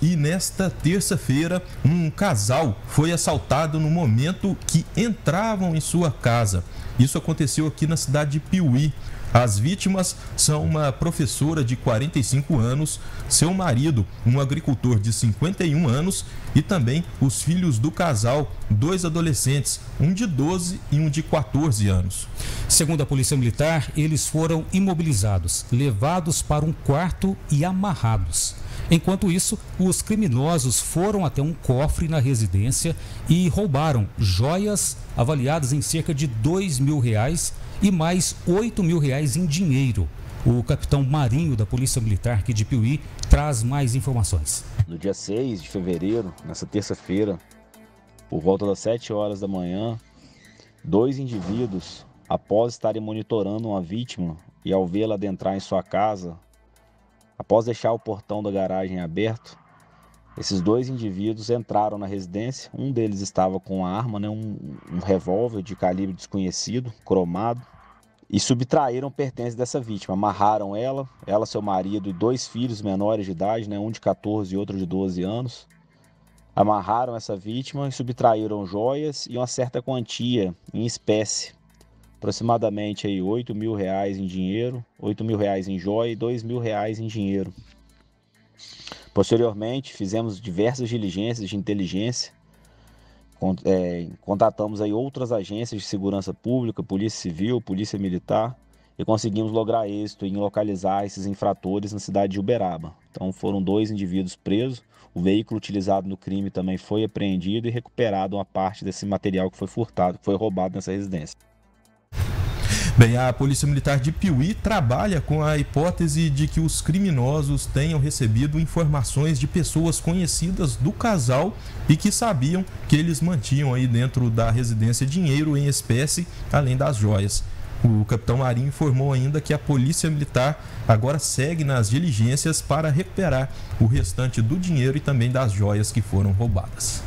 E nesta terça-feira, um casal foi assaltado no momento que entravam em sua casa. Isso aconteceu aqui na cidade de Piuí. As vítimas são uma professora de 45 anos, seu marido, um agricultor de 51 anos e também os filhos do casal, dois adolescentes, um de 12 e um de 14 anos. Segundo a Polícia Militar, eles foram imobilizados, levados para um quarto e amarrados. Enquanto isso, os criminosos foram até um cofre na residência e roubaram joias avaliadas em cerca de 2 mil reais e mais 8 mil reais em dinheiro. O capitão Marinho da Polícia Militar aqui de Piuí traz mais informações. No dia 6 de fevereiro, nessa terça-feira, por volta das 7 horas da manhã, dois indivíduos, após estarem monitorando uma vítima e ao vê-la adentrar em sua casa, Após deixar o portão da garagem aberto, esses dois indivíduos entraram na residência. Um deles estava com uma arma, né, um, um revólver de calibre desconhecido, cromado, e subtraíram pertences dessa vítima. Amarraram ela, ela, seu marido e dois filhos menores de idade, né, um de 14 e outro de 12 anos. Amarraram essa vítima e subtraíram joias e uma certa quantia em espécie aproximadamente aí 8 mil reais em dinheiro, 8 mil reais em joia e 2 mil reais em dinheiro. Posteriormente, fizemos diversas diligências de inteligência, é, contatamos aí outras agências de segurança pública, polícia civil, polícia militar e conseguimos lograr êxito em localizar esses infratores na cidade de Uberaba. Então foram dois indivíduos presos, o veículo utilizado no crime também foi apreendido e recuperado uma parte desse material que foi furtado, que foi roubado nessa residência. Bem, a Polícia Militar de Piuí trabalha com a hipótese de que os criminosos tenham recebido informações de pessoas conhecidas do casal e que sabiam que eles mantinham aí dentro da residência dinheiro em espécie, além das joias. O capitão Marinho informou ainda que a Polícia Militar agora segue nas diligências para recuperar o restante do dinheiro e também das joias que foram roubadas.